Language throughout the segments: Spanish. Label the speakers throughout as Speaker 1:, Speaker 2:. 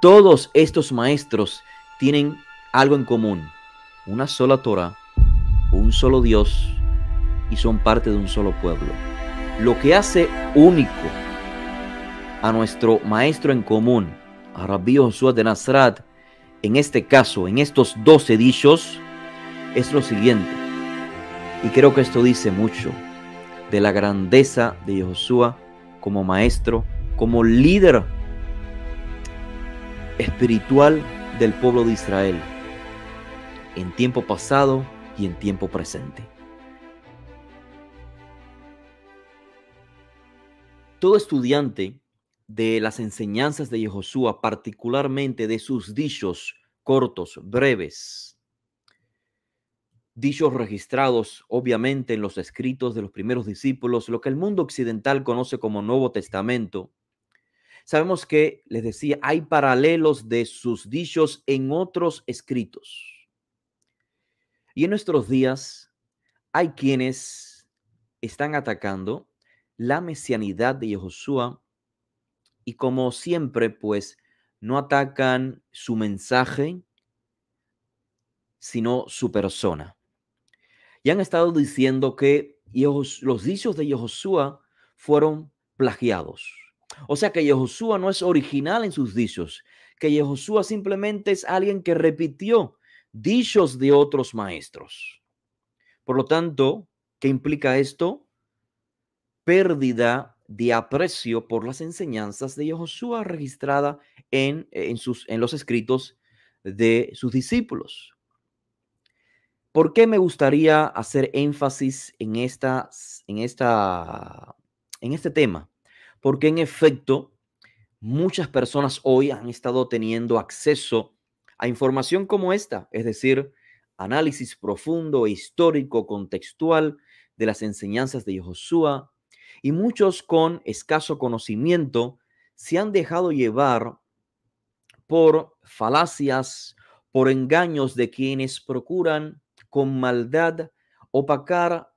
Speaker 1: Todos estos maestros tienen algo en común, una sola Torah, un solo Dios y son parte de un solo pueblo. Lo que hace único a nuestro maestro en común, a Rabbi Josué de Nazrat, en este caso, en estos 12 dichos, es lo siguiente. Y creo que esto dice mucho de la grandeza de Josué como maestro, como líder espiritual del pueblo de Israel, en tiempo pasado y en tiempo presente. Todo estudiante de las enseñanzas de Josué, particularmente de sus dichos cortos, breves, dichos registrados obviamente en los escritos de los primeros discípulos, lo que el mundo occidental conoce como Nuevo Testamento, Sabemos que, les decía, hay paralelos de sus dichos en otros escritos. Y en nuestros días hay quienes están atacando la mesianidad de Josué y como siempre, pues no atacan su mensaje, sino su persona. Y han estado diciendo que los dichos de Josué fueron plagiados. O sea que Yehoshua no es original en sus dichos, que Yehoshua simplemente es alguien que repitió dichos de otros maestros. Por lo tanto, ¿qué implica esto? Pérdida de aprecio por las enseñanzas de Yehoshua registrada en, en, sus, en los escritos de sus discípulos. ¿Por qué me gustaría hacer énfasis en, esta, en, esta, en este tema? porque en efecto muchas personas hoy han estado teniendo acceso a información como esta, es decir, análisis profundo, histórico, contextual de las enseñanzas de Josué, y muchos con escaso conocimiento se han dejado llevar por falacias, por engaños de quienes procuran con maldad opacar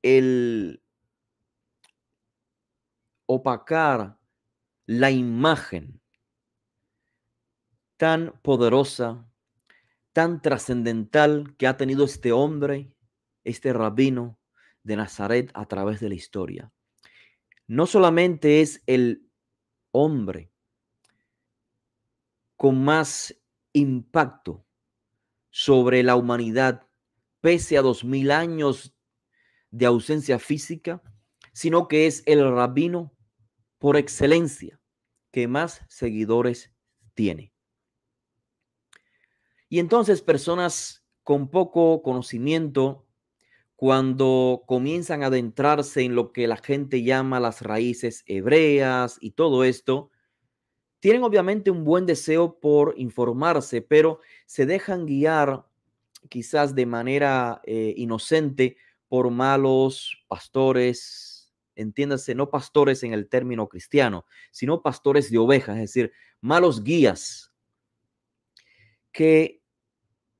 Speaker 1: el, opacar la imagen tan poderosa, tan trascendental que ha tenido este hombre, este rabino de Nazaret a través de la historia. No solamente es el hombre con más impacto sobre la humanidad pese a dos mil años de ausencia física, sino que es el rabino por excelencia que más seguidores tiene. Y entonces personas con poco conocimiento, cuando comienzan a adentrarse en lo que la gente llama las raíces hebreas y todo esto, tienen obviamente un buen deseo por informarse, pero se dejan guiar quizás de manera eh, inocente por malos pastores, entiéndase, no pastores en el término cristiano, sino pastores de ovejas, es decir, malos guías que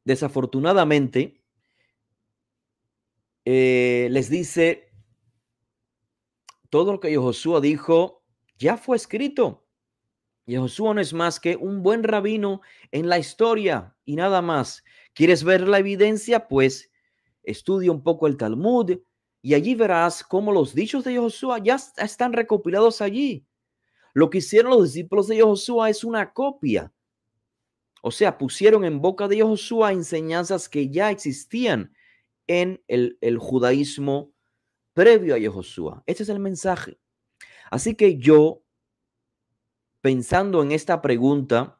Speaker 1: desafortunadamente eh, les dice todo lo que Josué dijo ya fue escrito. Y Josué no es más que un buen rabino en la historia y nada más. ¿Quieres ver la evidencia? Pues estudia un poco el Talmud, y allí verás cómo los dichos de Josué ya están recopilados allí. Lo que hicieron los discípulos de Josué es una copia. O sea, pusieron en boca de Josué enseñanzas que ya existían en el, judaísmo previo a Josué. Este es el mensaje. Así que yo, pensando en esta pregunta,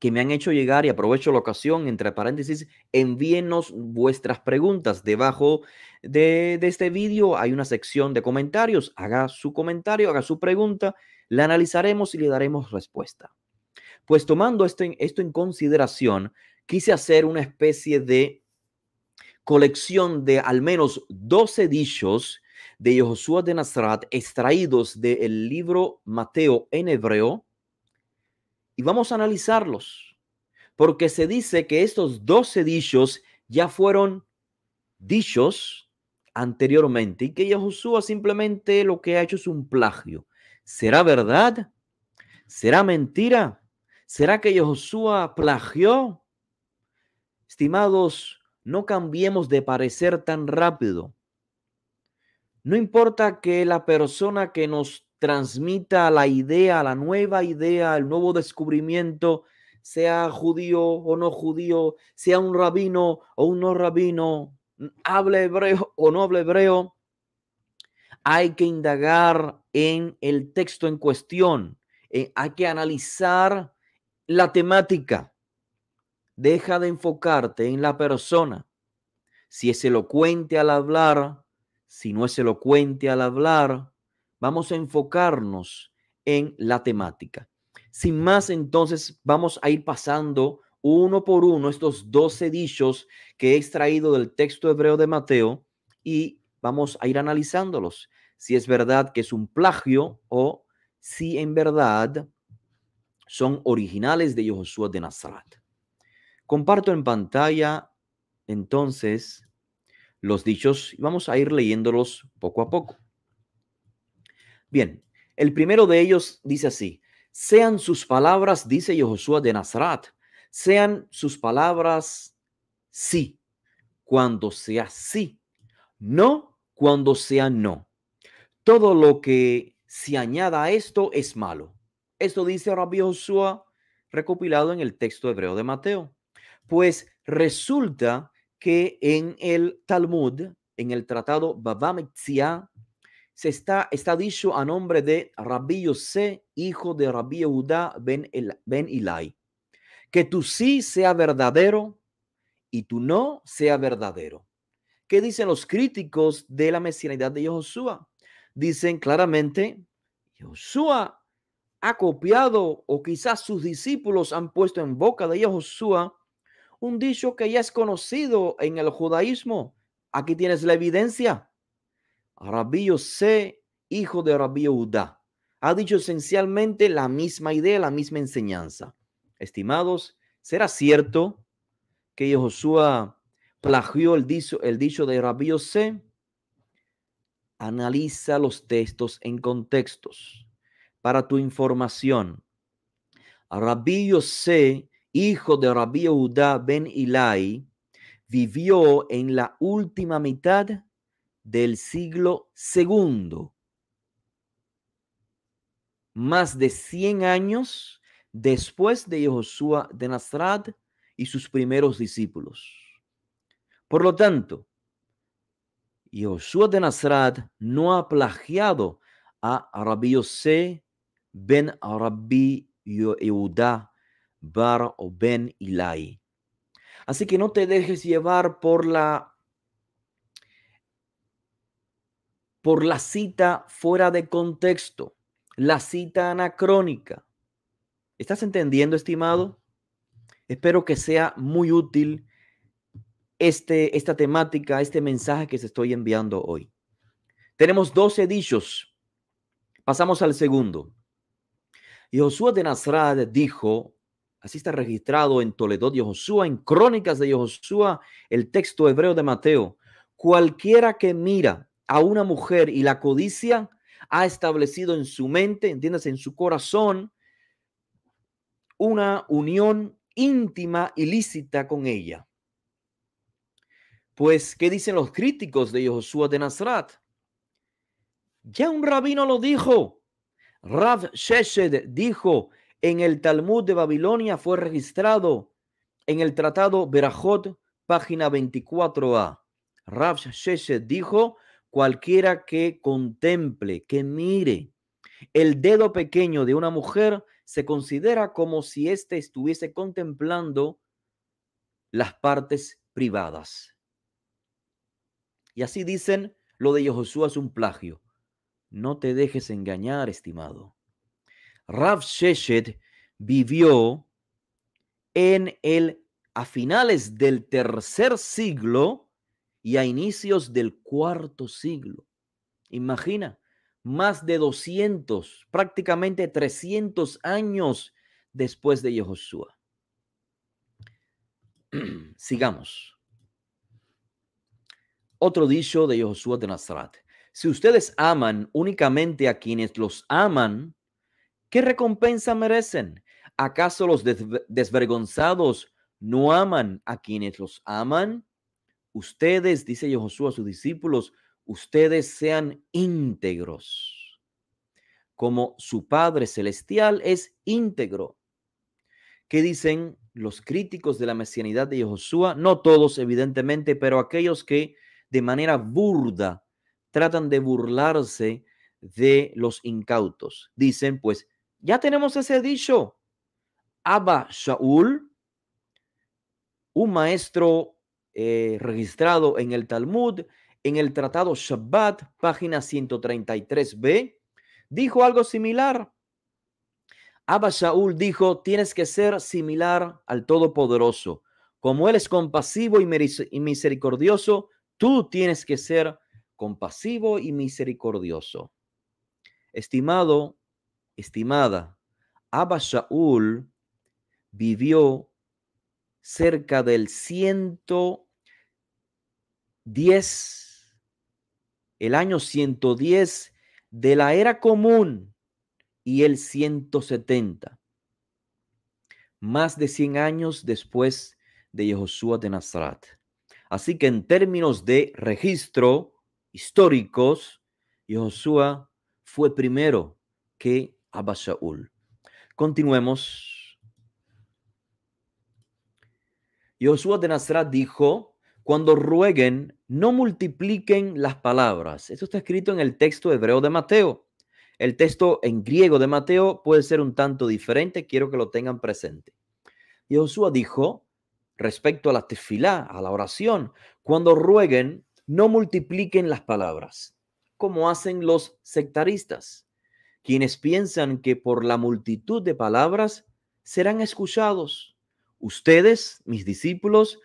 Speaker 1: que me han hecho llegar y aprovecho la ocasión, entre paréntesis, envíenos vuestras preguntas. Debajo de, este vídeo hay una sección de comentarios. Haga su comentario, haga su pregunta, la analizaremos y le daremos respuesta. Pues tomando esto en, esto en consideración, quise hacer una especie de colección de al menos 12 dichos de Josué de Nazaret extraídos del libro Mateo en hebreo, y vamos a analizarlos, porque se dice que estos doce dichos ya fueron dichos anteriormente y que Yahushua simplemente lo que ha hecho es un plagio. ¿Será verdad? ¿Será mentira? ¿Será que Yahushua plagió? Estimados, no cambiemos de parecer tan rápido. No importa que la persona que nos transmita la idea, la nueva idea, el nuevo descubrimiento, sea judío o no judío, sea un rabino o un no rabino, hable hebreo o no hable hebreo, hay que indagar en el texto en cuestión, eh, hay que analizar la temática. Deja de enfocarte en la persona. Si es elocuente al hablar, si no es elocuente al hablar, vamos a enfocarnos en la temática. Sin más, entonces vamos a ir pasando uno por uno estos 12 dichos que he extraído del texto hebreo de Mateo y vamos a ir analizándolos. Si es verdad que es un plagio o si en verdad son originales de Josué de Nazaret. Comparto en pantalla entonces los dichos y vamos a ir leyéndolos poco a poco. Bien, el primero de ellos dice así, sean sus palabras, dice Josué de Nazaret, sean sus palabras sí, cuando sea sí, no cuando sea no. Todo lo que se añada a esto es malo. Esto dice Rabbi Josué recopilado en el texto hebreo de Mateo. Pues resulta que en el Talmud, en el tratado Babametzia, se está, está dicho a nombre de Rabí José, hijo de Rabbi Yehuda ben, El, ben Ilai. Que tu sí sea verdadero y tu no sea verdadero. ¿Qué dicen los críticos de la mesianidad de Josué? Dicen claramente, Josué ha copiado o quizás sus discípulos han puesto en boca de Josué un dicho que ya es conocido en el judaísmo. Aquí tienes la evidencia. Rabbi Yose, hijo de Rabbi Udá. Ha dicho esencialmente la misma idea, la misma enseñanza. Estimados, ¿será cierto que Josué plagió el dicho, el dicho de Rabbi Analiza los textos en contextos. Para tu información, Rabbi se hijo de Rabbi Udá ben Ilai, vivió en la última mitad del siglo segundo. Más de 100 años después de Josué de Nazaret y sus primeros discípulos. Por lo tanto, Josué de Nazaret no ha plagiado a Rabbi ben Rabbi Yehuda Bar o ben Ilai. Así que no te dejes llevar por la por la cita fuera de contexto, la cita anacrónica. ¿Estás entendiendo, estimado? Espero que sea muy útil este, esta temática, este mensaje que se estoy enviando hoy. Tenemos 12 dichos. Pasamos al segundo. Y Josué de Nazaret dijo, así está registrado en Toledo de Josué, en Crónicas de Josué, el texto hebreo de Mateo, cualquiera que mira a una mujer y la codicia ha establecido en su mente, entiéndase, en su corazón, una unión íntima, ilícita con ella. Pues, ¿qué dicen los críticos de Josué de nazrat Ya un rabino lo dijo. Rav Sheshed dijo, en el Talmud de Babilonia fue registrado en el tratado Berajot, página 24a. Rav Sheshed dijo, cualquiera que contemple, que mire el dedo pequeño de una mujer, se considera como si éste estuviese contemplando las partes privadas. Y así dicen, lo de Josué es un plagio. No te dejes engañar, estimado. Rav Sheshet vivió en el a finales del tercer siglo y a inicios del cuarto siglo. Imagina, más de 200, prácticamente 300 años después de Yehoshua. Sigamos. Otro dicho de Yehoshua de Nazaret. Si ustedes aman únicamente a quienes los aman, ¿qué recompensa merecen? ¿Acaso los desvergonzados no aman a quienes los aman? ustedes, dice Josué a sus discípulos, ustedes sean íntegros, como su Padre Celestial es íntegro. ¿Qué dicen los críticos de la mesianidad de Josué? No todos, evidentemente, pero aquellos que de manera burda tratan de burlarse de los incautos. Dicen, pues, ya tenemos ese dicho. Abba Shaul, un maestro eh, registrado en el Talmud, en el Tratado Shabbat, página 133b, dijo algo similar. Abba Shaul dijo, tienes que ser similar al Todopoderoso. Como Él es compasivo y misericordioso, tú tienes que ser compasivo y misericordioso. Estimado, estimada, Abba Shaul vivió cerca del 110, el año 110 de la era común y el 170, más de 100 años después de Yehoshua de Nazaret. Así que en términos de registro históricos, Yehoshua fue primero que Abashaul. Continuemos de Nazaret dijo, cuando rueguen, no multipliquen las palabras. Esto está escrito en el texto hebreo de Mateo. El texto en griego de Mateo puede ser un tanto diferente, quiero que lo tengan presente. Y Josué dijo, respecto a la tefilá, a la oración, cuando rueguen, no multipliquen las palabras, como hacen los sectaristas, quienes piensan que por la multitud de palabras serán escuchados ustedes, mis discípulos,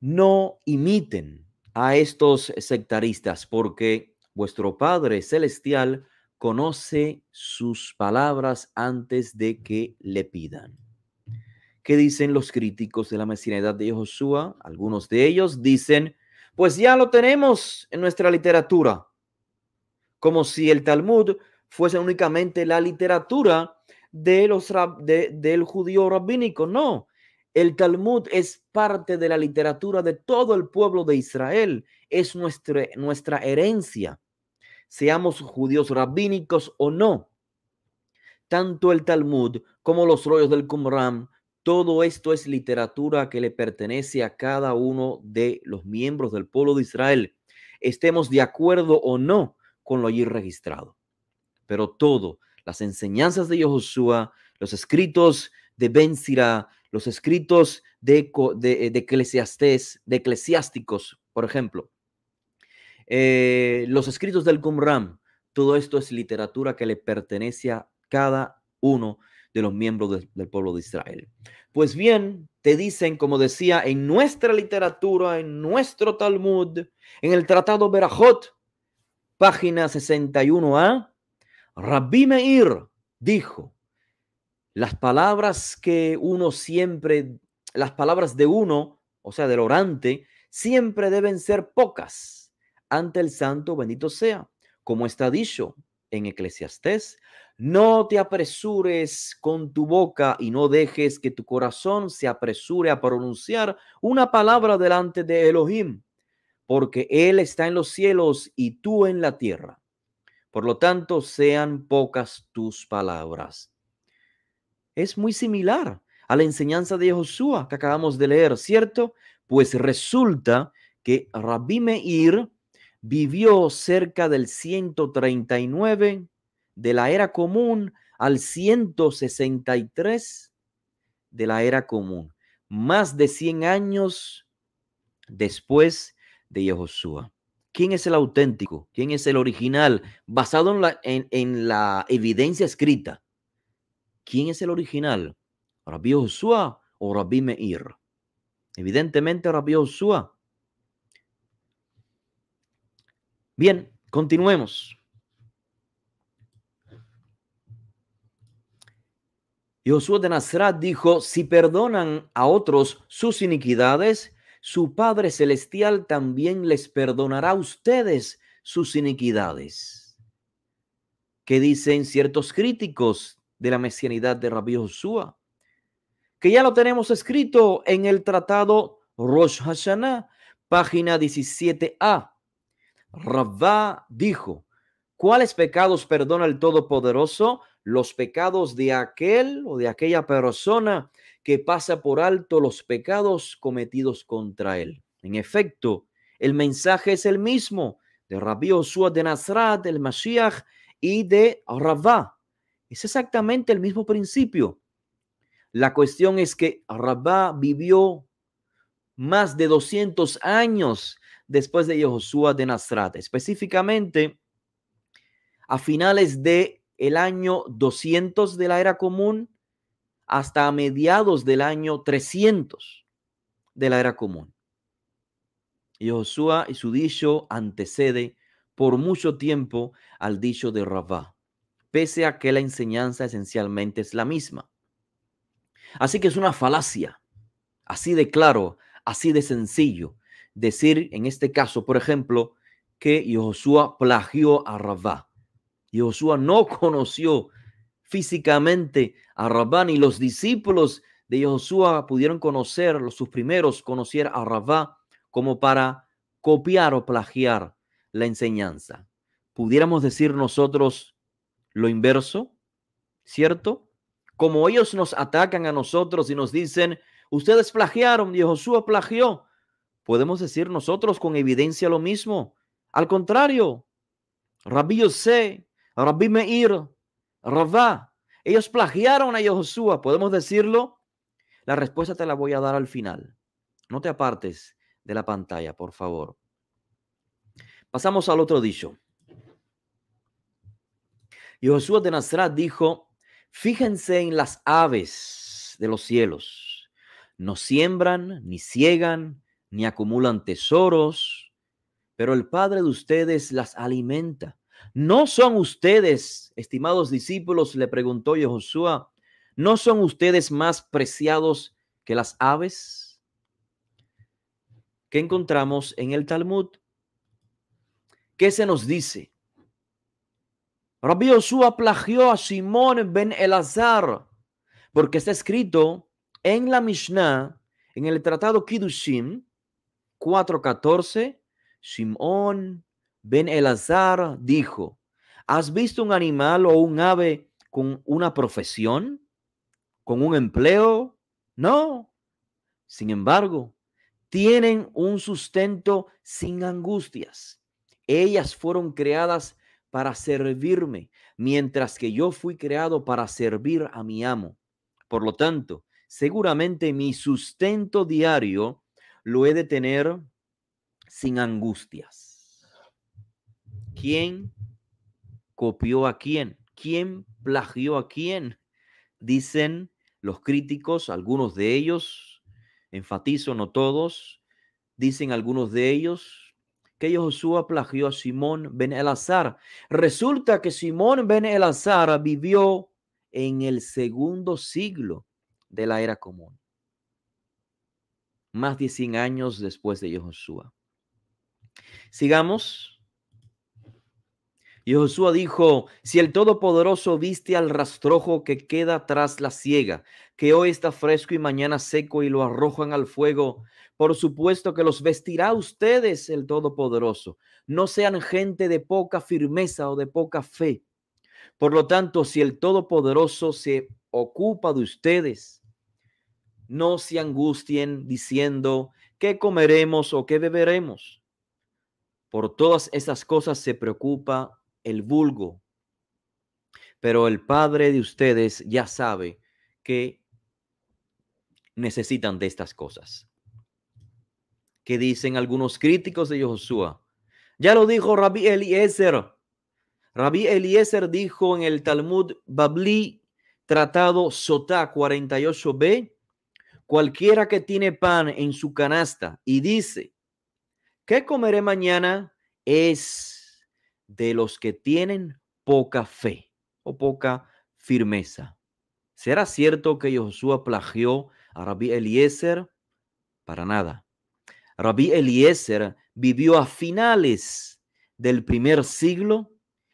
Speaker 1: no imiten a estos sectaristas, porque vuestro Padre Celestial conoce sus palabras antes de que le pidan. ¿Qué dicen los críticos de la mesianidad de Josué? Algunos de ellos dicen, pues ya lo tenemos en nuestra literatura, como si el Talmud fuese únicamente la literatura de los de, del judío rabínico, no. El Talmud es parte de la literatura de todo el pueblo de Israel, es nuestra, nuestra herencia, seamos judíos rabínicos o no. Tanto el Talmud como los rollos del Qumran, todo esto es literatura que le pertenece a cada uno de los miembros del pueblo de Israel, estemos de acuerdo o no con lo allí registrado. Pero todo, las enseñanzas de Josué, los escritos de Ben Sira, los escritos de, de, eh, de, de Eclesiásticos, por ejemplo, eh, los escritos del Qumran, todo esto es literatura que le pertenece a cada uno de los miembros del pueblo de Israel. Pues bien, te dicen, como decía, en nuestra literatura, en nuestro Talmud, en el Tratado Berajot, página 61a, Rabbi Meir dijo, las palabras que uno siempre, las palabras de uno, o sea, del orante, siempre deben ser pocas ante el santo bendito sea, como está dicho en Eclesiastés, no te apresures con tu boca y no dejes que tu corazón se apresure a pronunciar una palabra delante de Elohim, porque Él está en los cielos y tú en la tierra. Por lo tanto, sean pocas tus palabras. Es muy similar a la enseñanza de Josué que acabamos de leer, ¿cierto? Pues resulta que Rabbi Meir vivió cerca del 139 de la era común al 163 de la era común, más de 100 años después de Josué quién es el auténtico, quién es el original, basado en la, evidencia escrita. ¿Quién es el original? ¿Rabí Josué o Rabí Meir? Evidentemente Rabí Josué. Bien, continuemos. Josué de Nazaret dijo, si perdonan a otros sus iniquidades, su Padre Celestial también les perdonará a ustedes sus iniquidades. ¿Qué dicen ciertos críticos de la mesianidad de Rabí Josué? Que ya lo tenemos escrito en el tratado Rosh Hashanah, página 17a. Rabá dijo, ¿cuáles pecados perdona el Todopoderoso? Los pecados de aquel o de aquella persona que pasa por alto los pecados cometidos contra él. En efecto, el mensaje es el mismo de Rabbi Osua de Nazrat, el Mashiach y de Rabá. Es exactamente el mismo principio. La cuestión es que Rabá vivió más de 200 años después de Josué de Nazrat, específicamente a finales de el año 200 de la era común hasta mediados del año 300 de la era común. Y Josué y su dicho antecede por mucho tiempo al dicho de Rabá, pese a que la enseñanza esencialmente es la misma. Así que es una falacia, así de claro, así de sencillo, decir en este caso, por ejemplo, que Josué plagió a Rabá. Josué no conoció físicamente a Rabán y los discípulos de Josué pudieron conocer, sus primeros conocer a Rabá como para copiar o plagiar la enseñanza. Pudiéramos decir nosotros lo inverso, ¿cierto? Como ellos nos atacan a nosotros y nos dicen, ustedes plagiaron y Josué plagió, podemos decir nosotros con evidencia lo mismo. Al contrario, Rabbi Rabí Rabbi Meir, Rabá. Ellos plagiaron a Josué, podemos decirlo. La respuesta te la voy a dar al final. No te apartes de la pantalla, por favor. Pasamos al otro dicho. Josué de Nazaret dijo, fíjense en las aves de los cielos. No siembran, ni ciegan, ni acumulan tesoros, pero el Padre de ustedes las alimenta. ¿No son ustedes, estimados discípulos, le preguntó Josué, ¿no son ustedes más preciados que las aves? ¿Qué encontramos en el Talmud? ¿Qué se nos dice? Rabbi Josué plagió a Simón ben Elazar, porque está escrito en la Mishnah, en el tratado Kidushim, 4.14, Simón Ben Elazar dijo, ¿has visto un animal o un ave con una profesión? ¿Con un empleo? No. Sin embargo, tienen un sustento sin angustias. Ellas fueron creadas para servirme, mientras que yo fui creado para servir a mi amo. Por lo tanto, seguramente mi sustento diario lo he de tener sin angustias. ¿Quién copió a quién? ¿Quién plagió a quién? Dicen los críticos, algunos de ellos, enfatizo, no todos, dicen algunos de ellos que Josué plagió a Simón ben Elazar. Resulta que Simón ben Elazar vivió en el segundo siglo de la era común, más de 100 años después de Josué. Sigamos y Josué dijo, si el Todopoderoso viste al rastrojo que queda tras la siega, que hoy está fresco y mañana seco y lo arrojan al fuego, por supuesto que los vestirá ustedes el Todopoderoso. No sean gente de poca firmeza o de poca fe. Por lo tanto, si el Todopoderoso se ocupa de ustedes, no se angustien diciendo, ¿qué comeremos o qué beberemos? Por todas esas cosas se preocupa el vulgo. Pero el Padre de ustedes ya sabe que necesitan de estas cosas. Que dicen algunos críticos de Josué. Ya lo dijo Rabbi Eliezer. Rabbi Eliezer dijo en el Talmud Babli, tratado Sotá 48b, cualquiera que tiene pan en su canasta y dice, ¿qué comeré mañana? Es de los que tienen poca fe o poca firmeza. ¿Será cierto que Josué plagió a Rabí Eliezer? Para nada. Rabí Eliezer vivió a finales del primer siglo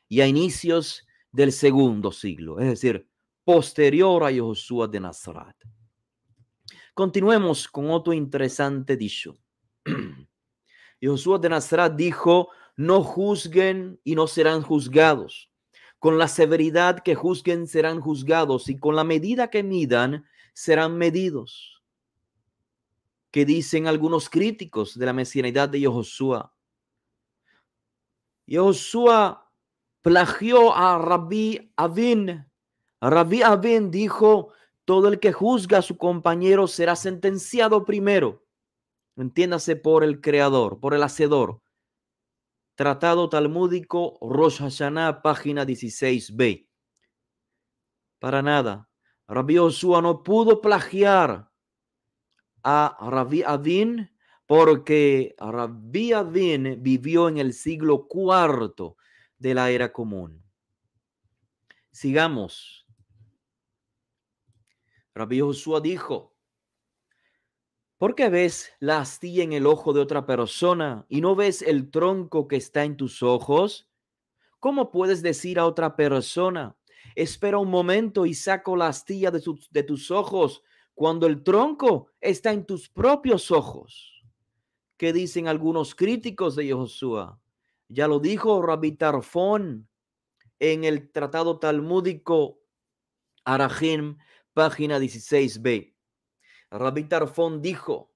Speaker 1: y a inicios del segundo siglo, es decir, posterior a Josué de Nazaret. Continuemos con otro interesante dicho. Josué de Nazaret dijo, no juzguen y no serán juzgados. Con la severidad que juzguen serán juzgados y con la medida que midan serán medidos. Que dicen algunos críticos de la mesianidad de Josué. Josué plagió a Rabbi Abin. Rabbi Avin dijo, todo el que juzga a su compañero será sentenciado primero. Entiéndase por el creador, por el hacedor Tratado Talmúdico Rosh Hashanah, página 16b. Para nada. Rabbi Joshua no pudo plagiar a Rabbi Adin porque Rabbi Adin vivió en el siglo cuarto de la era común. Sigamos. Rabbi Joshua dijo, ¿Por qué ves la astilla en el ojo de otra persona y no ves el tronco que está en tus ojos? ¿Cómo puedes decir a otra persona, espera un momento y saco la astilla de, tus ojos cuando el tronco está en tus propios ojos? ¿Qué dicen algunos críticos de Josué? Ya lo dijo Rabbi Tarfón en el tratado talmúdico Arahim, página 16b. Rabbi Tarfón dijo,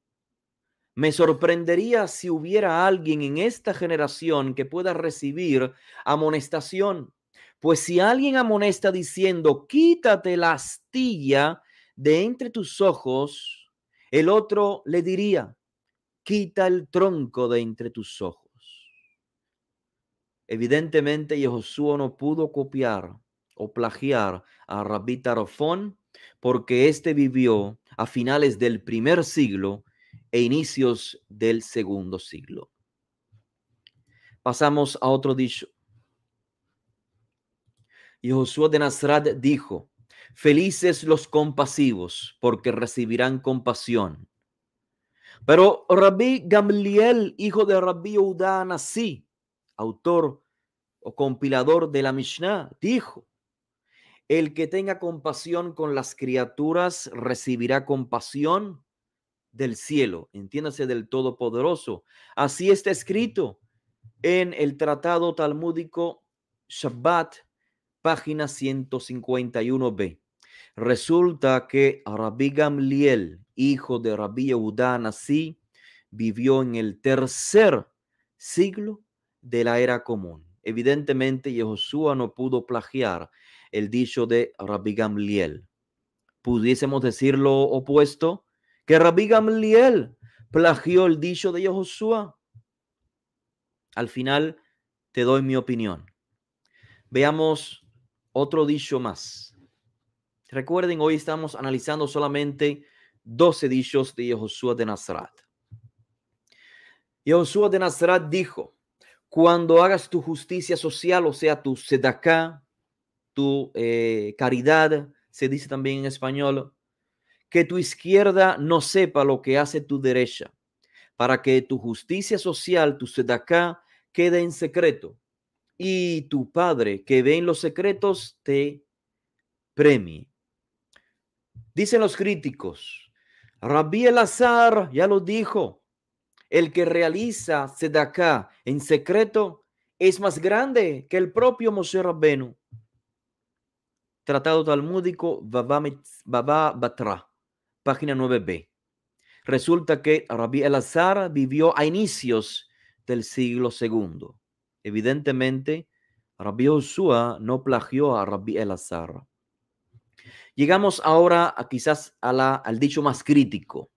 Speaker 1: me sorprendería si hubiera alguien en esta generación que pueda recibir amonestación. Pues si alguien amonesta diciendo, quítate la astilla de entre tus ojos, el otro le diría, quita el tronco de entre tus ojos. Evidentemente, Yehoshua no pudo copiar o plagiar a Rabbi Tarfón, porque éste vivió a finales del primer siglo e inicios del segundo siglo. Pasamos a otro dicho. Y Josué de Nazaret dijo, felices los compasivos, porque recibirán compasión. Pero Rabí Gamliel, hijo de Rabí Udá nasí autor o compilador de la Mishnah, dijo, el que tenga compasión con las criaturas recibirá compasión del cielo, entiéndase del Todopoderoso. Así está escrito en el tratado talmúdico Shabbat, página 151b. Resulta que Rabbi Gamliel, hijo de Rabbi Yehuda Nasi, vivió en el tercer siglo de la era común. Evidentemente, Yehoshua no pudo plagiar el dicho de Rabbi Gamliel. Pudiésemos decir lo opuesto, que Rabbi Gamliel plagió el dicho de Josué. Al final te doy mi opinión. Veamos otro dicho más. Recuerden, hoy estamos analizando solamente 12 dichos de Josué de Nazaret. Josué de Nazaret dijo, cuando hagas tu justicia social, o sea, tu sedaká, tu eh, caridad, se dice también en español, que tu izquierda no sepa lo que hace tu derecha, para que tu justicia social, tu sedacá, quede en secreto, y tu Padre que ve en los secretos te premie. Dicen los críticos, Rabí el Azar ya lo dijo, el que realiza sedacá en secreto es más grande que el propio Moshe Rabbenu. Tratado Talmúdico Baba Batra, página 9b. Resulta que Rabbi Elazar vivió a inicios del siglo II. Evidentemente, Rabbi Josué no plagió a Rabbi Elazar. Llegamos ahora a quizás al dicho más crítico.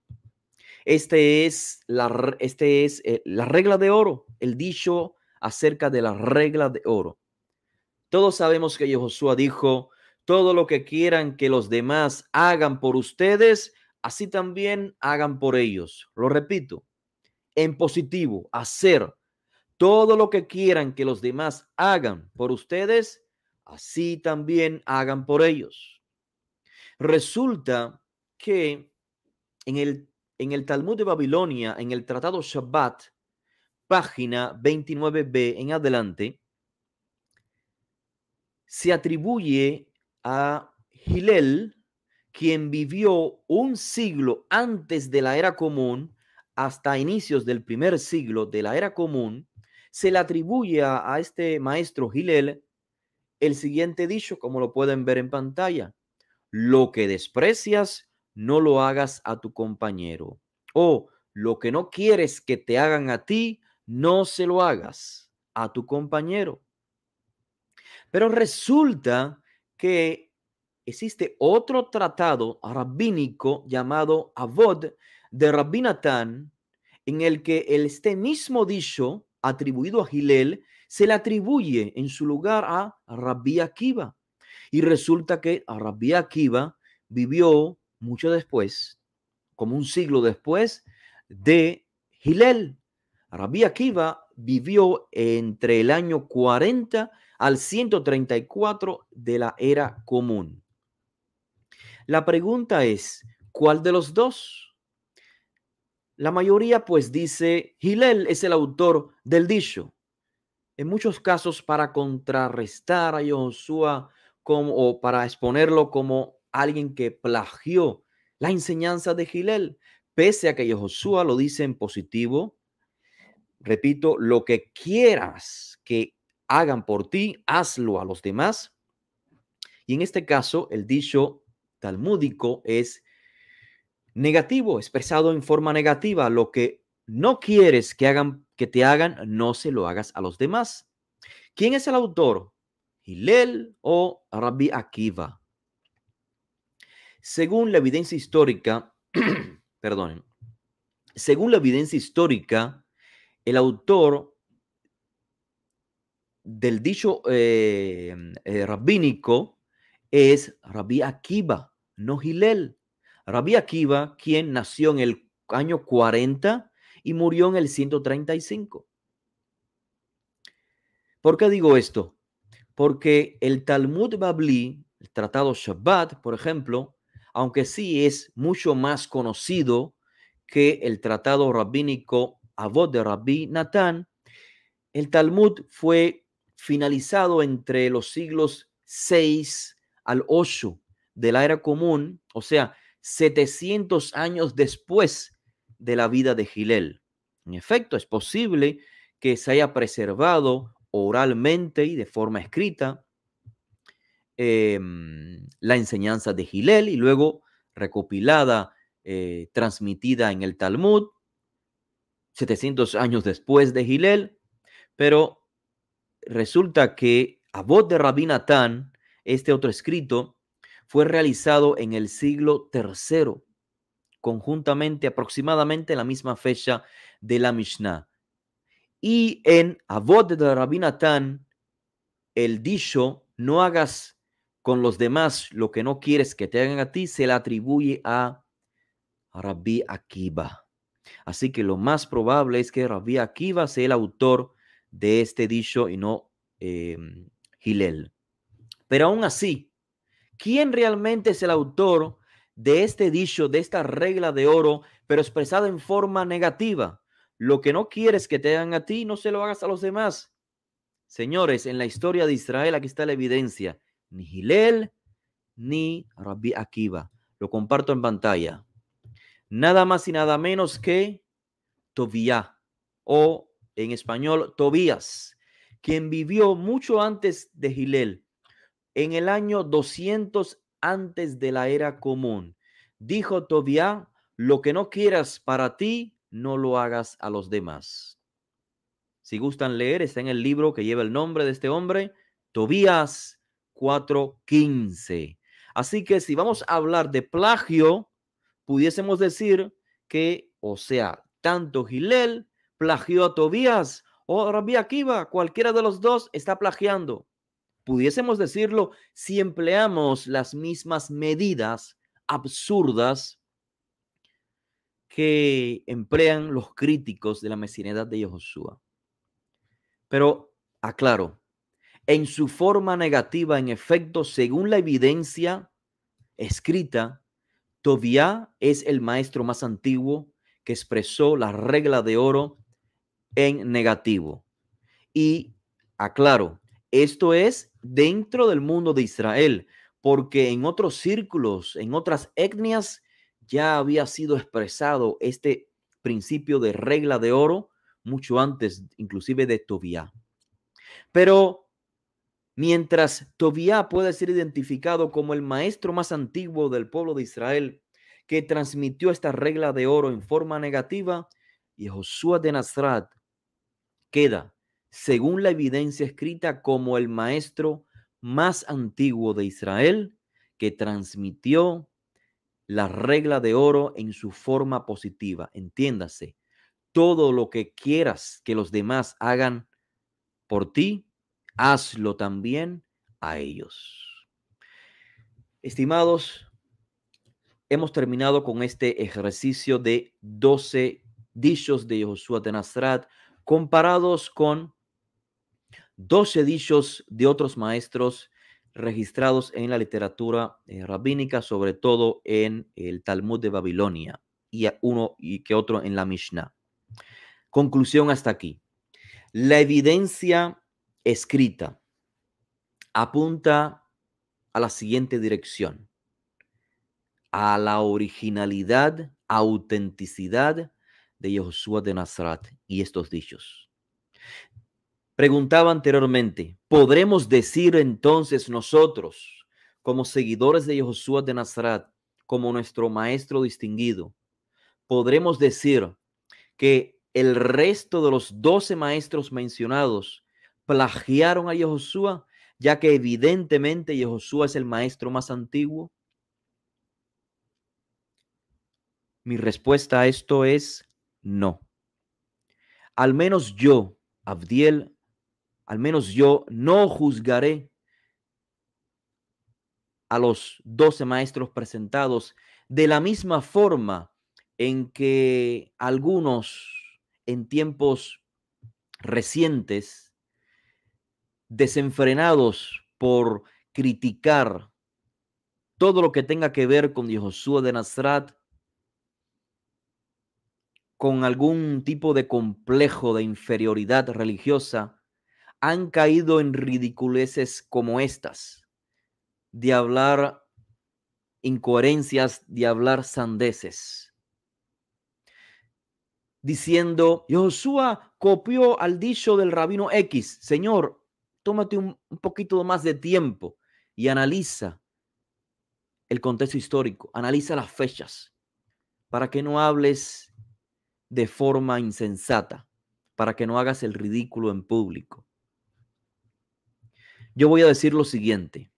Speaker 1: Este es, la, este es eh, la regla de oro, el dicho acerca de la regla de oro. Todos sabemos que Josué dijo, todo lo que quieran que los demás hagan por ustedes, así también hagan por ellos. Lo repito, en positivo, hacer todo lo que quieran que los demás hagan por ustedes, así también hagan por ellos. Resulta que en el, en el Talmud de Babilonia, en el Tratado Shabbat, página 29b en adelante, se atribuye a Gilel, quien vivió un siglo antes de la era común hasta inicios del primer siglo de la era común, se le atribuye a este maestro Gilel el siguiente dicho, como lo pueden ver en pantalla. Lo que desprecias, no lo hagas a tu compañero. O lo que no quieres que te hagan a ti, no se lo hagas a tu compañero. Pero resulta que existe otro tratado rabínico llamado Avod de Rabinatán, en el que este mismo dicho atribuido a Gilel se le atribuye en su lugar a Rabbi Akiva. Y resulta que Rabbi Akiva vivió mucho después, como un siglo después de Gilel. Rabbi Akiva vivió entre el año 40 al 134 de la era común. La pregunta es, ¿cuál de los dos? La mayoría pues dice, Gilel es el autor del dicho. En muchos casos para contrarrestar a Josué como, o para exponerlo como alguien que plagió la enseñanza de Gilel, pese a que Josué lo dice en positivo. Repito, lo que quieras que hagan por ti, hazlo a los demás. Y en este caso, el dicho talmúdico es negativo, expresado en forma negativa. Lo que no quieres que, hagan, que te hagan, no se lo hagas a los demás. ¿Quién es el autor? ¿Hilel o Rabbi Akiva. Según la evidencia histórica, perdonen, según la evidencia histórica, el autor del dicho eh, eh, rabínico es Rabbi Akiva, no Gilel. Rabbi Akiva, quien nació en el año 40 y murió en el 135. ¿Por qué digo esto? Porque el Talmud Babli, el tratado Shabbat, por ejemplo, aunque sí es mucho más conocido que el tratado rabínico voz de Rabbi Natán, el Talmud fue finalizado entre los siglos 6 al 8 de la era común, o sea, 700 años después de la vida de Gilel. En efecto, es posible que se haya preservado oralmente y de forma escrita em, la enseñanza de Gilel y luego recopilada, eh, transmitida en el Talmud, 700 años después de Gilel, pero Resulta que a de Rabbi Natán, este otro escrito fue realizado en el siglo III, conjuntamente aproximadamente en la misma fecha de la Mishnah. Y en Avod de Rabbi Natán, el dicho, no hagas con los demás lo que no quieres que te hagan a ti, se le atribuye a Rabbi Akiva. Así que lo más probable es que Rabbi Akiva sea el autor de este dicho y no Gilel. Em, pero aún así, ¿quién realmente es el autor de este dicho, de esta regla de oro, pero expresada en forma negativa? Lo que no quieres que te hagan a ti, no se lo hagas a los demás. Señores, en la historia de Israel aquí está la evidencia. Ni Gilel ni Rabbi Akiva. Lo comparto en pantalla. Nada más y nada menos que Tobía o en español Tobías, quien vivió mucho antes de Gilel, en el año 200 antes de la era común. Dijo Tobías, lo que no quieras para ti, no lo hagas a los demás. Si gustan leer, está en el libro que lleva el nombre de este hombre, Tobías 4:15. Así que si vamos a hablar de plagio, pudiésemos decir que, o sea, tanto Gilel plagió a Tobías o Rabbi Akiva, cualquiera de los dos está plagiando. Pudiésemos decirlo si empleamos las mismas medidas absurdas que emplean los críticos de la mesinidad de Josué. Pero aclaro, en su forma negativa, en efecto, según la evidencia escrita, Tobías es el maestro más antiguo que expresó la regla de oro en negativo. Y aclaro, esto es dentro del mundo de Israel, porque en otros círculos, en otras etnias, ya había sido expresado este principio de regla de oro mucho antes, inclusive de Tobía. Pero mientras Tobía puede ser identificado como el maestro más antiguo del pueblo de Israel, que transmitió esta regla de oro en forma negativa, y Josué de Nazrat queda, según la evidencia escrita, como el maestro más antiguo de Israel que transmitió la regla de oro en su forma positiva. Entiéndase, todo lo que quieras que los demás hagan por ti, hazlo también a ellos. Estimados, hemos terminado con este ejercicio de 12 dichos de Josué de comparados con dos dichos de otros maestros registrados en la literatura eh, rabínica, sobre todo en el Talmud de Babilonia y uno y que otro en la Mishnah. Conclusión hasta aquí. La evidencia escrita apunta a la siguiente dirección, a la originalidad, autenticidad de Josué de Nazaret y estos dichos. Preguntaba anteriormente, ¿podremos decir entonces nosotros, como seguidores de Josué de Nazaret, como nuestro maestro distinguido, podremos decir que el resto de los doce maestros mencionados plagiaron a Josué, ya que evidentemente Yehoshua es el maestro más antiguo? Mi respuesta a esto es no. Al menos yo, Abdiel, al menos yo no juzgaré a los doce maestros presentados de la misma forma en que algunos en tiempos recientes, desenfrenados por criticar todo lo que tenga que ver con Josué de Nazrat, con algún tipo de complejo de inferioridad religiosa han caído en ridiculeces como estas, de hablar incoherencias, de hablar sandeces, diciendo, Josué copió al dicho del rabino X, Señor, tómate un poquito más de tiempo y analiza el contexto histórico, analiza las fechas, para que no hables de forma insensata para que no hagas el ridículo en público. Yo voy a decir lo siguiente.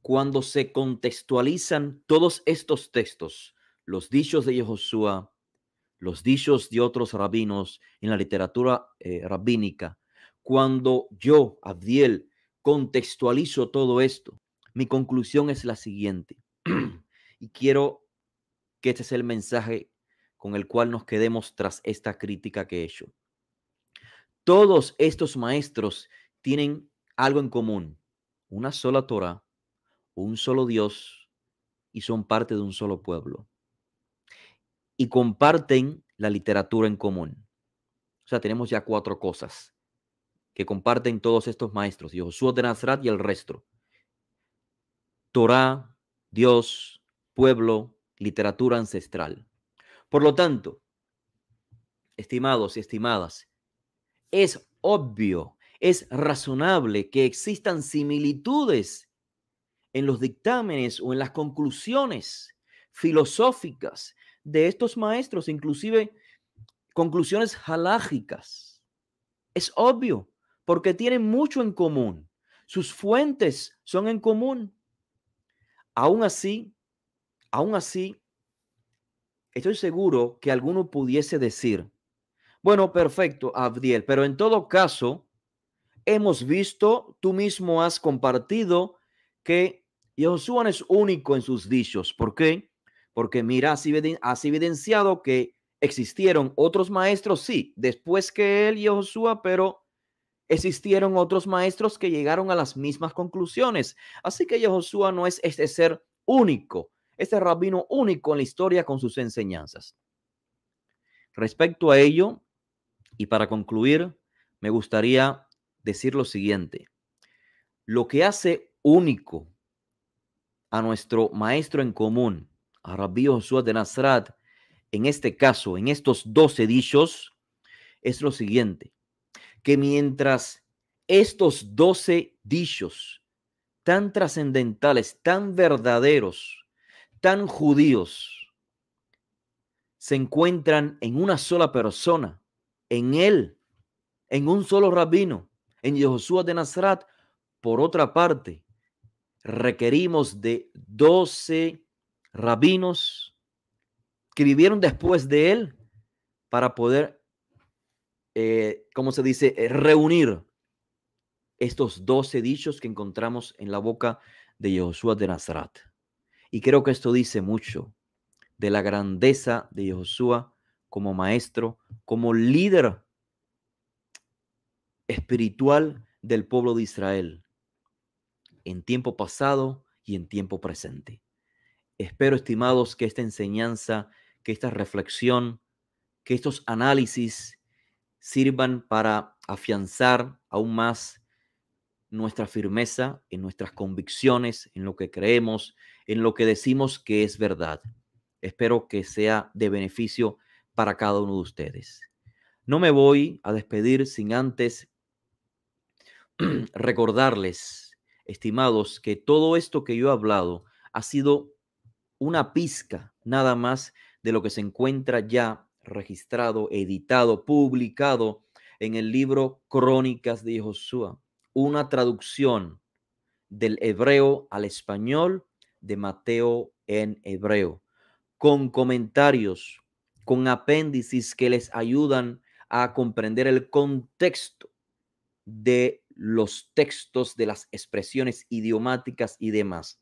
Speaker 1: Cuando se contextualizan todos estos textos, los dichos de Josué, los dichos de otros rabinos en la literatura eh, rabínica, cuando yo, Abdiel, contextualizo todo esto, mi conclusión es la siguiente. y quiero que este es el mensaje con el cual nos quedemos tras esta crítica que he hecho. Todos estos maestros tienen algo en común, una sola Torah, un solo Dios y son parte de un solo pueblo. Y comparten la literatura en común. O sea, tenemos ya cuatro cosas que comparten todos estos maestros, Josué de Nazaret y el resto. Torah, Dios, pueblo, literatura ancestral. Por lo tanto, estimados y estimadas, es obvio, es razonable que existan similitudes en los dictámenes o en las conclusiones filosóficas de estos maestros, inclusive conclusiones halágicas. Es obvio, porque tienen mucho en común. Sus fuentes son en común. Aún así, aún así, estoy seguro que alguno pudiese decir, bueno, perfecto, Abdiel, pero en todo caso, hemos visto, tú mismo has compartido que Josué es único en sus dichos. ¿Por qué? Porque mira, has evidenciado que existieron otros maestros, sí, después que él y Josué, pero existieron otros maestros que llegaron a las mismas conclusiones. Así que Josué no es este ser único, este rabino único en la historia con sus enseñanzas. Respecto a ello, y para concluir, me gustaría decir lo siguiente. Lo que hace único a nuestro maestro en común, a Rabbi Josué de Nazrat, en este caso, en estos doce dichos, es lo siguiente, que mientras estos doce dichos tan trascendentales, tan verdaderos, tan judíos se encuentran en una sola persona, en él, en un solo rabino, en Josué de Nazaret. Por otra parte, requerimos de 12 rabinos que vivieron después de él para poder, eh, como se dice?, eh, reunir estos 12 dichos que encontramos en la boca de Josué de Nazaret. Y creo que esto dice mucho de la grandeza de Josué como maestro, como líder espiritual del pueblo de Israel en tiempo pasado y en tiempo presente. Espero, estimados, que esta enseñanza, que esta reflexión, que estos análisis sirvan para afianzar aún más nuestra firmeza en nuestras convicciones, en lo que creemos, en lo que decimos que es verdad. Espero que sea de beneficio para cada uno de ustedes. No me voy a despedir sin antes recordarles, estimados, que todo esto que yo he hablado ha sido una pizca nada más de lo que se encuentra ya registrado, editado, publicado en el libro Crónicas de Josué, una traducción del hebreo al español de Mateo en hebreo, con comentarios, con apéndices que les ayudan a comprender el contexto de los textos, de las expresiones idiomáticas y demás.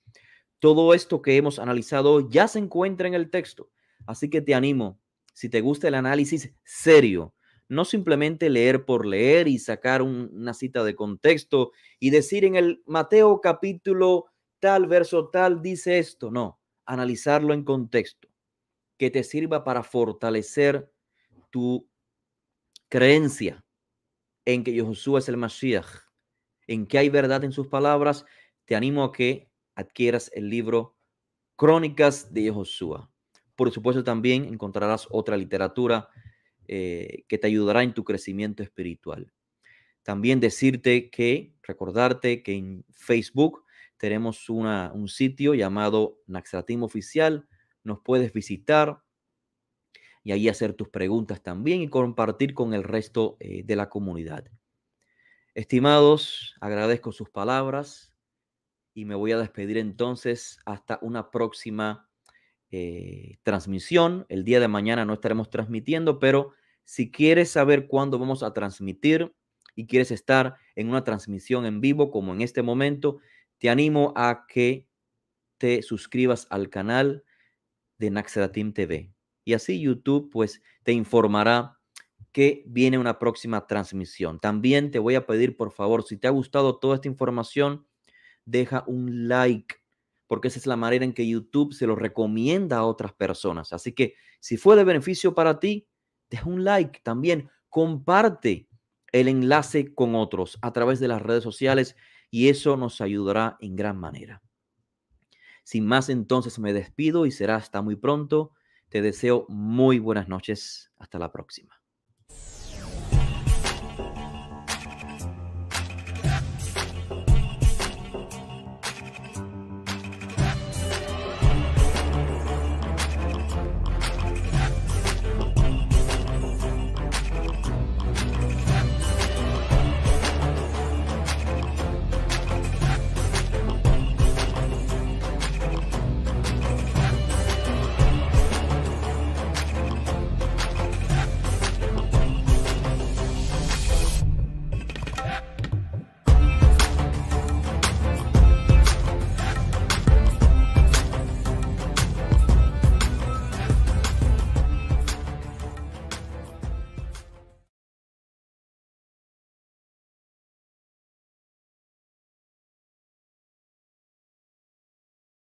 Speaker 1: Todo esto que hemos analizado ya se encuentra en el texto, así que te animo, si te gusta el análisis serio, no simplemente leer por leer y sacar una cita de contexto y decir en el Mateo capítulo tal verso tal dice esto. No, analizarlo en contexto, que te sirva para fortalecer tu creencia en que Josué es el Mashiach, en que hay verdad en sus palabras. Te animo a que adquieras el libro Crónicas de Josué. Por supuesto, también encontrarás otra literatura eh, que te ayudará en tu crecimiento espiritual. También decirte que, recordarte que en Facebook tenemos un sitio llamado Naxatim Oficial. Nos puedes visitar y ahí hacer tus preguntas también y compartir con el resto eh, de la comunidad. Estimados, agradezco sus palabras y me voy a despedir entonces hasta una próxima eh, transmisión. El día de mañana no estaremos transmitiendo, pero si quieres saber cuándo vamos a transmitir y quieres estar en una transmisión en vivo como en este momento, te animo a que te suscribas al canal de Team TV. Y así YouTube pues te informará que viene una próxima transmisión. También te voy a pedir, por favor, si te ha gustado toda esta información, deja un like, porque esa es la manera en que YouTube se lo recomienda a otras personas. Así que si fue de beneficio para ti, deja un like también. Comparte el enlace con otros a través de las redes sociales y eso nos ayudará en gran manera. Sin más, entonces me despido y será hasta muy pronto. Te deseo muy buenas noches. Hasta la próxima.